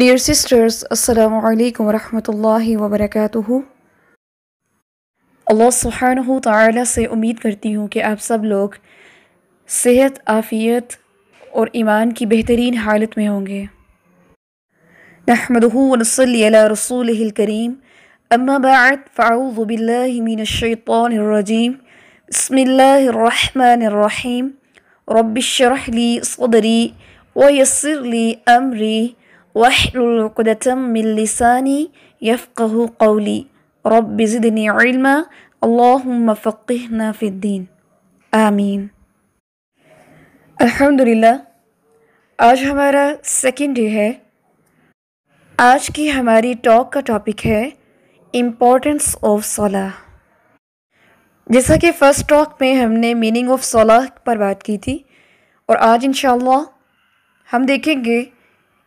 Dear sisters Assalamu alaikum wa rahmatullahi wa अल्लाह सुबहानहु ताला से उम्मीद करती हूँ कि आप सब लोग सेहत आफ़ियत और ईमान की बेहतरीन हालत में होंगे नहमदूनसली रसूल करीम अम्माबात फ़ाउज़बिल्लिनशैतरजीम बसमीम रबिशरहली सदरी वयसरली अमरी واحلل عقدة من لساني يفقه قولي رب زدني علما اللهم فقهنا في الدين आमीन अल्हम्दुलिल्लाह आज हमारा सेकेंड डे है आज की हमारी टॉक का टॉपिक है इम्पोर्टेंस ऑफ सलाह जैसा कि फ़र्स्ट टॉक में हमने मीनिंग ऑफ सलाह पर बात की थी और आज इन हम देखेंगे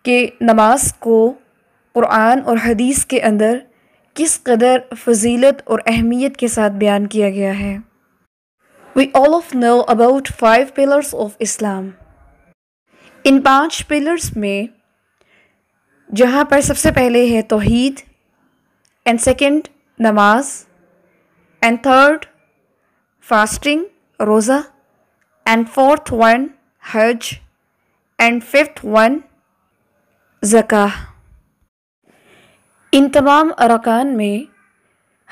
कि नमाज को क़ुरान और हदीस के अंदर किस कदर फजीलत और अहमियत के साथ बयान किया गया है we all of know about five pillars of Islam इन पांच पिलर्स में जहाँ पर सबसे पहले है तोहद एंड सेकंड नमाज एंड थर्ड फास्टिंग रोज़ा एंड फोर्थ वन हज एंड फिफ्थ वन ज़क़़ा इन तमाम अरकान में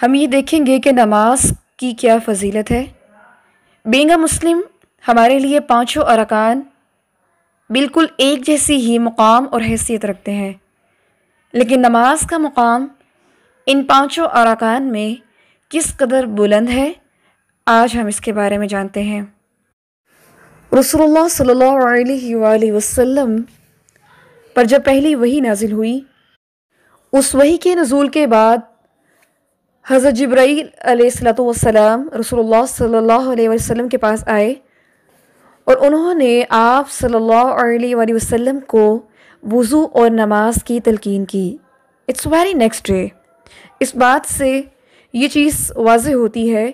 हम ये देखेंगे कि नमाज की क्या फजीलत है बेंगा मुस्लिम हमारे लिए पांचों अरकान बिल्कुल एक जैसी ही मुकाम और हैसियत रखते हैं लेकिन नमाज का मुकाम इन पांचों अरकान में किस कदर बुलंद है आज हम इसके बारे में जानते हैं रसोल्ला सल्ला वसम पर जब पहली वही नाजिल हुई उस वही के नज़ूल के बाद हज़रत जब्राईल वसलाम रसूलुल्लाह सल्लल्लाहु अलैहि वसल्लम के पास आए और उन्होंने आप सल्लल्लाहु अलैहि वसल्लम को वज़ू और नमाज की तलकिन की इट्स वेरी नेक्स्ट डे इस बात से ये चीज़ वाज होती है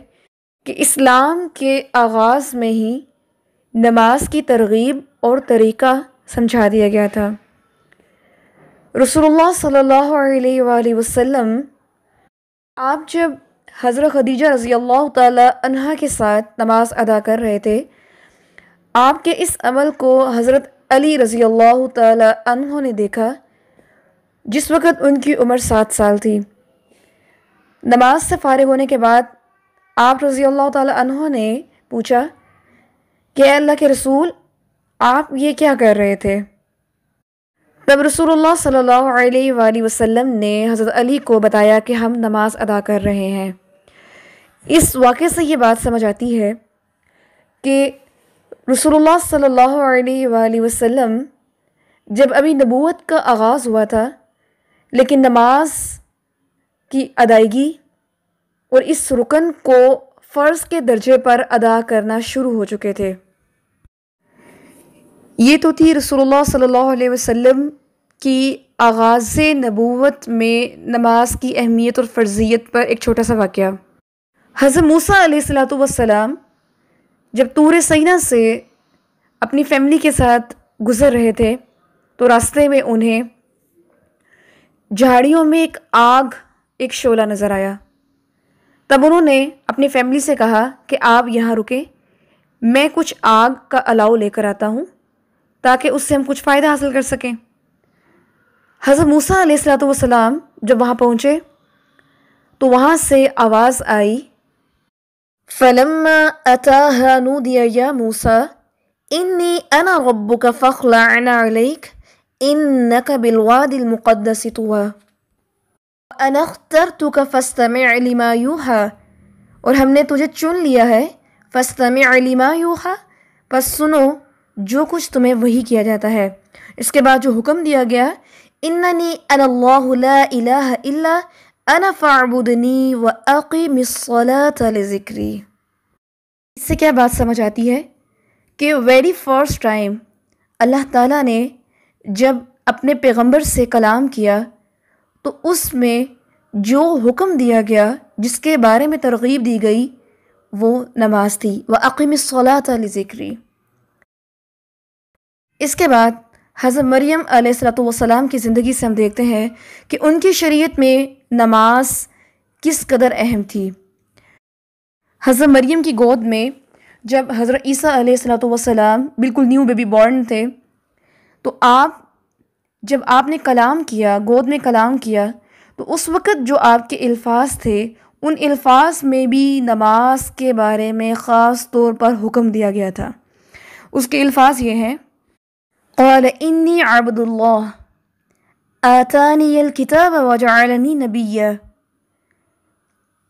कि इस्लाम के आगाज़ में ही नमाज की तरगीब और तरीक़ा समझा दिया गया था रसोल्ला सल्ला वसम आप जब हज़रत खदीजा रज़ी अल्लाह तहा के साथ नमाज़ अदा कर रहे थे आपके इस अमल को हज़रत अली रज़ी अल्लाह तहों ने देखा जिस वक़्त उनकी उम्र सात साल थी नमाज से फ़ारि होने के बाद आप रज़ी अल्लाह तहों ने पूछा कि अल्लाह के रसूल आप ये क्या कर रहे थे तब रसूल सल्लल्लाहु अलैहि वसल्लम ने हज़रत अली को बताया कि हम नमाज अदा कर रहे हैं इस वाक़े से ये बात समझ आती है कि रसूलुल्लाह सल्ला वसम जब अभी नबूत का आगाज़ हुआ था लेकिन नमाज की अदायगी और इस रुकन को फ़र्ज़ के दर्जे पर अदा करना शुरू हो चुके थे ये तो थी रसोल्ला सल्ला वसम की आगाज़ नबूत में नमाज की अहमियत और फ़र्जियत पर एक छोटा सा वाक़ हज़र मूसा सलाम जब तूर सैना से अपनी फैमिली के साथ गुज़र रहे थे तो रास्ते में उन्हें झाड़ियों में एक आग एक शोला नज़र आया तब उन्होंने अपनी फैमिली से कहा कि आप यहाँ रुकें मैं कुछ आग का अलाव लेकर आता हूँ ताकि उससे हम कुछ फ़ायदा हासिल कर सकें हज़रत मूसा सलाम जब वहाँ पहुँचे तो वहाँ से आवाज़ आई फलम अता मूसा इन्नी अना रब्बु का फ़खला अनाक इन नक बिलवादिलमुक़दस तुआ अनख्तर तू का फ़स्तम अलीमा यूहा और हमने तुझे चुन लिया है फ़स्तम अलीमा यूहा बस सुनो जो कुछ तुम्हें वही किया जाता है इसके बाद जो हुक्म दिया गया इन्नी अनबुदनी अना इससे क्या बात समझ आती है कि वेरी फर्स्ट टाइम अल्लाह ताला ने जब अपने पैगंबर से कलाम किया तो उसमें जो हुक्म दिया गया जिसके बारे में तरगीब दी गई वो नमाज थी व अक़िमिक्री इसके बाद हज़रत मरियम आलतम की ज़िंदगी से हम देखते हैं कि उनकी शरीयत में नमाज किस कदर अहम थी हज़रत मरियम की गोद में जब हज़रत ईसा सलाम बिल्कुल न्यू बेबी बॉर्न थे तो आप जब आपने कलाम किया गोद में कलाम किया तो उस वक़्त जो आपके अल्फाज थे उन अल्फाज में भी नमाज के बारे में ख़ास तौर पर हुक्म दिया गया था उसके अल्फाज ये हैं قال إني عبد الله آتاني الكتاب وجعلني نبيا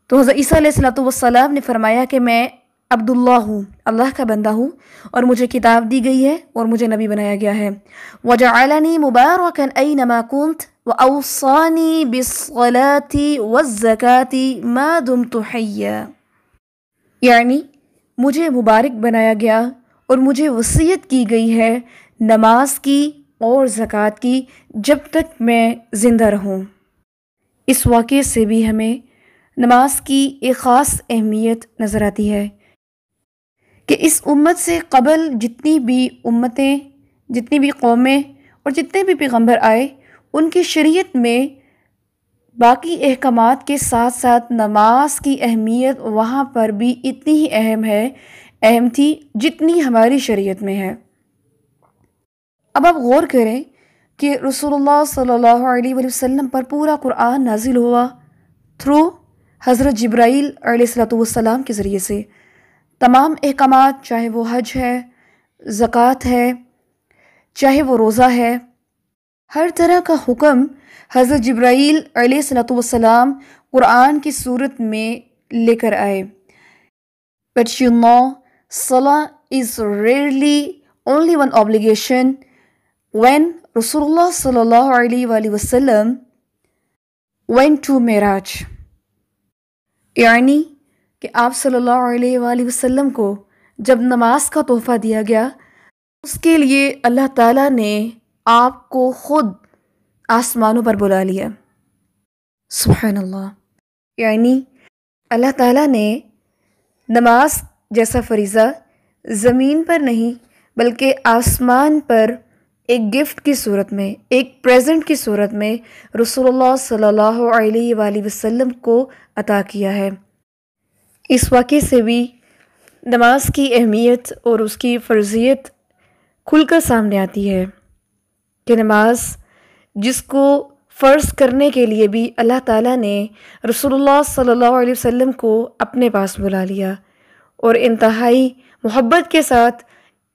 तो हज़रत ईसा ने फरमाया कि मैं अब्दुल्ला हूँ अल्लाह का बंदा हूँ और मुझे किताब दी गई है और मुझे नबी बनाया गया है वजालनी मुबारक अई नमाकुंत व अवसानी बिसलाती व ज़क़ाती मादुम तो यानी मुझे मुबारक बनाया गया और मुझे वसीयत की गई है नमाज की और ज़क़़त की जब तक मैं ज़िंदा रहूँ इस वाक़े से भी हमें नमाज की एक ख़ास अहमियत नज़र आती है कि इस उम्मत से कबल जितनी भी उम्मतें जितनी भी कौमें और जितने भी पैगंबर आए उनकी शरीयत में बाकी अहकाम के साथ साथ नमाज की अहमियत वहाँ पर भी इतनी ही अहम है अहम थी जितनी हमारी शरीयत में है अब आप गौर करें कि रसोल्ला सल्लल्लाहु पर पूरा कुरान नाजिल हुआ थ्रू हज़रत जब्राईल सलाम के ज़रिए से तमाम अहकाम चाहे वो हज है ज़क़़त है चाहे वो रोज़ा है हर तरह का हुक्म हज़रत जब्राईल सलाम कुरान की सूरत में लेकर आए बट यू नो सलाह is rarely only one obligation when Rasulullah sallallahu alaihi wasallam went to Miraj यानी कि आप सल्लल्लाहु अलैहि वसल्लम को जब नमाज का तोहफ़ा दिया गया उसके लिए अल्लाह ताला ने आपको ख़ुद आसमानों पर बुला लिया सुबहान अल्लाह यानी अल्लाह ताला ने नमाज जैसा फरीज़ा ज़मीन पर नहीं बल्कि आसमान पर एक गिफ्ट की सूरत में एक प्रेजेंट की सूरत में रसोल्ला सल्ला वसलम को अता किया है इस वाक़े से भी नमाज की अहमियत और उसकी फ़र्जियत खुलकर सामने आती है कि नमाज जिसको फ़र्ज करने के लिए भी अल्लाह ताला ने रसोल्ला सल्ला वसम को अपने पास बुला लिया और इंतहाई मोहब्बत के साथ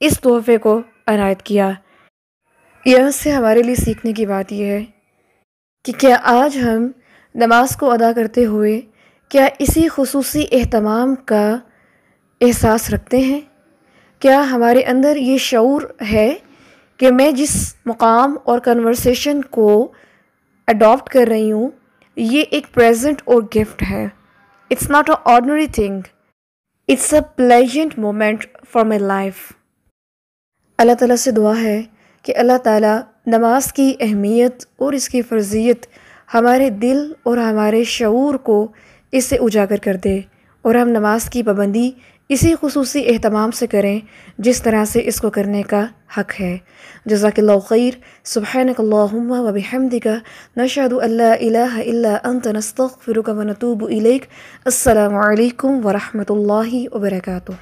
इस तोहफ़े को अनायत किया यह से हमारे लिए सीखने की बात यह है कि क्या आज हम नमाज को अदा करते हुए क्या इसी खसूसी अहतमाम का एहसास रखते हैं क्या हमारे अंदर ये शूर है कि मैं जिस मुकाम और कन्वर्सेशन को अडॉप्ट कर रही हूँ ये एक प्रेजेंट और गिफ्ट है it's not a ordinary thing it's a pleasant moment for my life अल्लाह ताला से दुआ है कि अल्लाह ताला नमाज की अहमियत और इसकी फ़र्जियत हमारे दिल और हमारे शूर को इससे उजागर कर दे और हम नमाज की पाबंदी इसी खसूस अहतमाम से करें जिस तरह से इसको करने का हक़ है जजाकल्ला खैर सुबहानकल्लम वबहमदिका नशाद अंत नस्तफ़िरुक वनतूब इलेक अल्लाम वरहमल वर्का